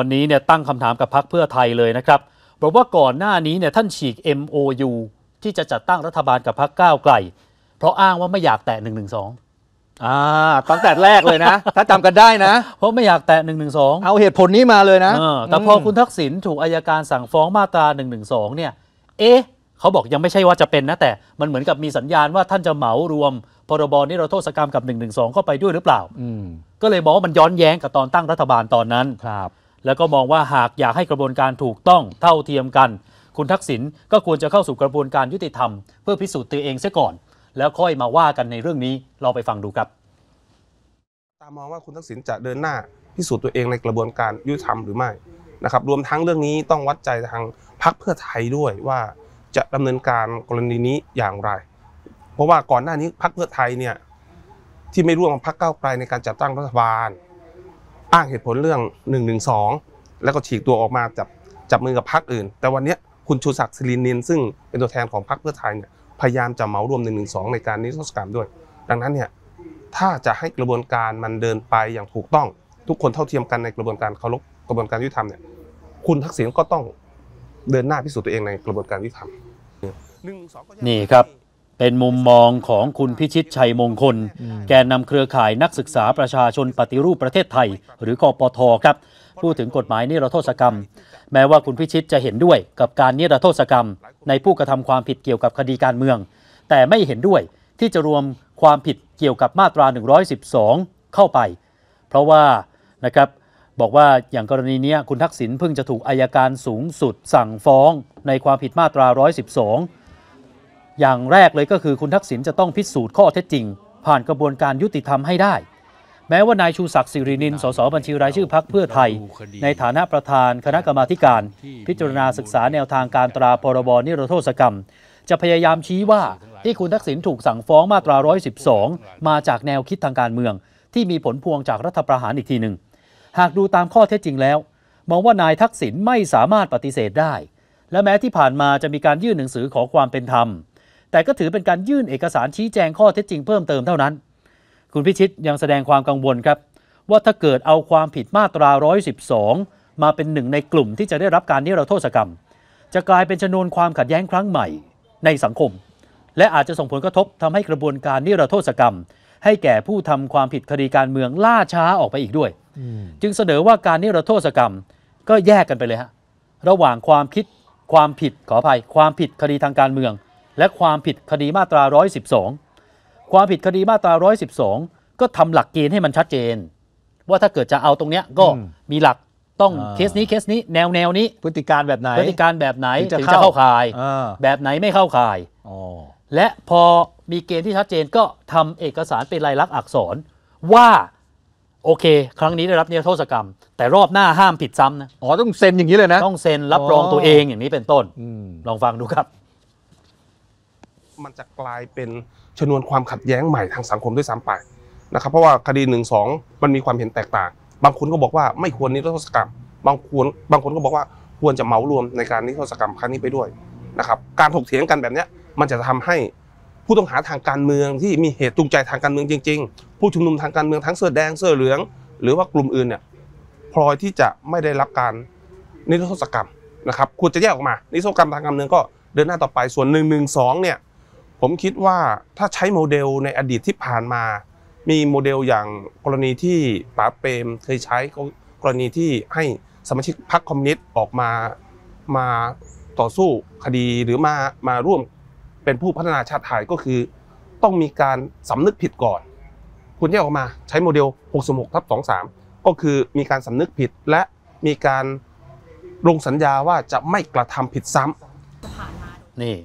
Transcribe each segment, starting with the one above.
วันนี้เนี่ยตั้งคำถามกับพักเพื่อไทยเลยนะครับบอกว่าก่อนหน้านี้เนี่ยท่านฉีก MOU ที่จะจัดตั้งรัฐบาลกับพักก้าวไกลเพราะอ้างว่าไม่อยากแตะ1นึอ่าตั้งแต่แรกเลยนะ ถ้าจำกันได้นะ เพราะไม่อยากแตะ1นึเอาเหตุผลนี้มาเลยนะ แต่พอคุณทักษิณถูกอายการสั่งฟ้องมาตรา1นึเนี่ยเอ๊ะ เขาบอกยังไม่ใช่ว่าจะเป็นนะ แต่มันเหมือนกับมีสัญญาณว่าท่านจะเหมารวม พรบนี้เราโทษกรรมกับ1นึเข้าไปด้วยหรือเปล่าก็เลยบอกว่ามันย้อนแย้งกับตอนตั้งรัฐบาลตอนนั้นครับแล้วก็มองว่าหากอยากให้กระบวนการถูกต้องเท่าเทียมกัน คุณทักษิณก็ควรจะเข้าสู่กระบวนการยุติธรรมเพื่อพิสูจน์ตัวเองเสียก่อน แล้วค่อยมาว่ากันในเรื่องนี้เราไปฟังดูครับ ตามมองว่าคุณทักษิณจะเดินหน้าพิสูจน์ตัวเองในกระบวนการยุติธรรมหรือไม่นะครับ รวมทั้งเรื่องนี้ต้องวัดใจทางพรรคเพื่อไทยด้วยว่าจะดำเนินการกรณีนี้อย่างไร เพราะว่าก่อนหน้านี้พรรคเพื่อไทยเนี่ยที่ไม่ร่วมพักพรรคก้าไกลในการจัดตั้งรัฐบาลอ้างเหตุผลเรื่อง1นึแล้วก็ฉีกตัวออกมาจับจับมือกับพรรคอื่น แต่วันนี้คุณชูศักดิ์สิรินิน ซึ่งเป็นตัวแทนของพรรคเพื่อไทยเนี่ยพยายามจะเหมารวม1นึในการนิรโทษกรรมด้วย ดังนั้นเนี่ยถ้าจะให้กระบวนการมันเดินไปอย่างถูกต้อง ทุกคนเท่าเทียมกันในกระบวนการเคารพกระบวนการยุติธรรมเนี่ย คุณทักษิณก็ต้องเดินหน้าพิสูจน์ตัวเองในกระบวนการยุติธรรมนี่ครับเป็นมุมมองของคุณพิชิตชัยมงคล แกนนำเครือข่ายนักศึกษาประชาชนปฏิรูปประเทศไทย หรือกปทครับพูดถึงกฎหมายนิรโทษกรรม แม้ว่าคุณพิชิตจะเห็นด้วยกับการนิรโทษกรรม ในผู้กระทำความผิดเกี่ยวกับคดีการเมือง แต่ไม่เห็นด้วยที่จะรวมความผิดเกี่ยวกับมาตรา 112 เข้าไป เพราะว่านะครับบอกว่าอย่างกรณีนี้คุณทักษิณเพิ่งจะถูกอายการสูงสุด สั่งฟ้องในความผิดมาตรา 112อย่างแรกเลยก็คือคุณทักษิณจะต้องพิสูจน์ข้อเท็จจริง ผ่านกระบวนการยุติธรรมให้ได้แม้ว่านายชูศักดิ์สิรินินสสบัญชีรายชื่อพักเพื่อไทย ในฐานะประธาน คณะกรรมาการ พิจารณาศึกษาแนวทางการตราพรบนิรโทษกรรม จะพยายามชี้ว่า ที่คุณทักษิณถูกสั่งฟ้องมาตรา112 มาจากแนวคิดทางการเมือง ที่มีผลพวงจากรัฐประหารอีกทีหนึ่งหากดูตามข้อเท็จจริงแล้วมองว่านายทักษิณไม่สามารถปฏิเสธได้ และแม้ที่ผ่านมาจะมีการยื่นหนังสือขอความเป็นธรรมแต่ก็ถือเป็นการยื่นเอกสารชี้แจงข้อเท็จจริงเพิ่มเติมเท่านั้น คุณพิชิตยังแสดงความกังวลครับ ว่าถ้าเกิดเอาความผิดมาตรา 112 มาเป็นหนึ่งในกลุ่มที่จะได้รับการนิรโทษกรรม จะกลายเป็นชนวนความขัดแย้งครั้งใหม่ในสังคม และอาจจะส่งผลกระทบทำให้กระบวนการนิรโทษกรรม ให้แก่ผู้ทำความผิดคดีการเมืองล่าช้าออกไปอีกด้วย จึงเสนอว่าการนิรโทษกรรมก็แยกกันไปเลยฮะระหว่างความคิดความผิดขออภัยความผิดคดีทางการเมืองและความผิดคดีมาตรา 112 ความผิดคดีมาตรา 112 ก็ทำหลักเกณฑ์ให้มันชัดเจน ว่าถ้าเกิดจะเอาตรงเนี้ยก็มีหลักต้องเคสนี้เคสนี้ แนวแนวนี้ พฤติการแบบไหนพฤติการแบบไหนถึงจะเข้าข่ายแบบไหนไม่เข้าข่ายและพอมีเกณฑ์ที่ชัดเจนก็ทำเอกสารเป็นลายลักษณ์อักษรว่า โอเค ครั้งนี้ได้รับนิรโทษกรรม แต่รอบหน้าห้ามผิดซ้ำนะอ๋อต้องเซ็นอย่างนี้เลยนะต้องเซ็นรับรองตัวเองอย่างนี้เป็นต้นลองฟังดูครับมันจะกลายเป็นชนวนความขัดแย้งใหม่ทางสังคมด้วยซ้ำไปนะครับ เพราะว่าคดีหนึ่งงสอมันมีความเห็นแตกต่าง บางคนก็บอกว่าไม่ควรนิรโทษกรรม บางคนบางคนก็บอกว่าควรจะเหมารวมในการนิรโทษกรรมครั้งนี้ไปด้วย นะครับ การถกเถียงกันแบบนี้มันจะทำให้ผู้ต้องหาทางการเมืองที่มีเหตุจูงใจทางการเมืองจริงๆ ผู้ชุมนุมทางการเมืองทั้งเสื้อแดงเสื้อเหลืองหรือว่ากลุ่มอื่นเนี่ยพลอยที่จะไม่ได้รับการ นิรโทษกรรมนะครับ ควรจะแยกออกมา นิรโทษกรรมทางการเมืองก็เดินหน้าต่อไป ส่วนหนึ่่งงงหนึสอเนี่ยผมคิดว่าถ้าใช้โมเดลในอดีตที่ผ่านมา มีโมเดลอย่างกรณีที่ป๋าเปรมเคยใช้กรณีที่ให้สมาชิกพรรคคอมมิวนิสต์ออกมามาต่อสู้คดีหรือมามาร่วมเป็นผู้พัฒนาชาติไทยก็คือ ต้องมีการสำนึกผิดก่อน คุณแยกออกมาใช้โมเดล 66 ทับ23 ก็คือมีการสำนึกผิดและมีการลงสัญญาว่าจะไม่กระทำผิดซ้ำนี่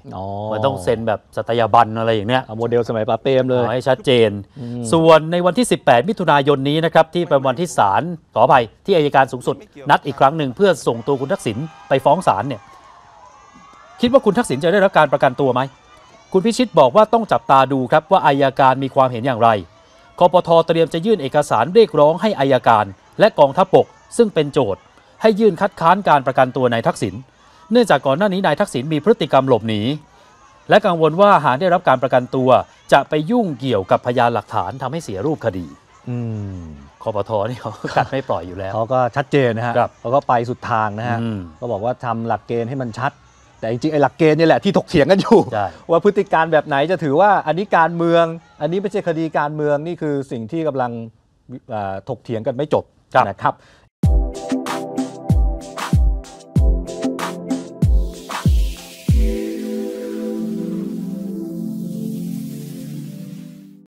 มันต้องเซ็นแบบสัตยาบันอะไรอย่างเนี้ยโมเดลสมัยปาเปมเลย ให้ชัดเจน ส่วนในวันที่ 18 มิถุนายนนี้นะครับ ที่เป็นวันที่ศาลขออภัย ที่อายการสูงสุด นัดอีกครั้งหนึ่งเพื่อส่งตัวคุณทักษิณไปฟ้องศาลเนี่ย คิดว่าคุณทักษิณจะได้รับการประกันตัวไหม คุณพิชิตบอกว่าต้องจับตาดูครับว่าอายการมีความเห็นอย่างไรคอปทเตรียมจะยื่นเอกสารเรียกร้องให้อายการ และกองทัพบกซึ่งเป็นโจทย์ ให้ยื่นคัดค้านการประกันตัวนายทักษิณเนื่องจากก่อนหน้านี้นายทักษิณมีพฤติกรรมหลบหนี และกังวลว่าหากได้รับการประกันตัวจะไปยุ่งเกี่ยวกับพยานหลักฐานทำให้เสียรูปคดีอืมคอปทนี่เขากัดไม่ปล่อยอยู่แล้วเขาก็ชัดเจนนะฮะเขาก็ไปสุดทางนะฮะก็บอกว่าทำหลักเกณฑ์ให้มันชัด แต่จริงๆไอ้หลักเกณฑ์นี่แหละที่ถกเถียงกันอยู่ว่าพฤติการแบบไหนจะถือว่าอันนี้การเมือง อันนี้ไม่ใช่คดีการเมืองนี่คือสิ่งที่กำลังถกเถียงกันไม่จบนะครับ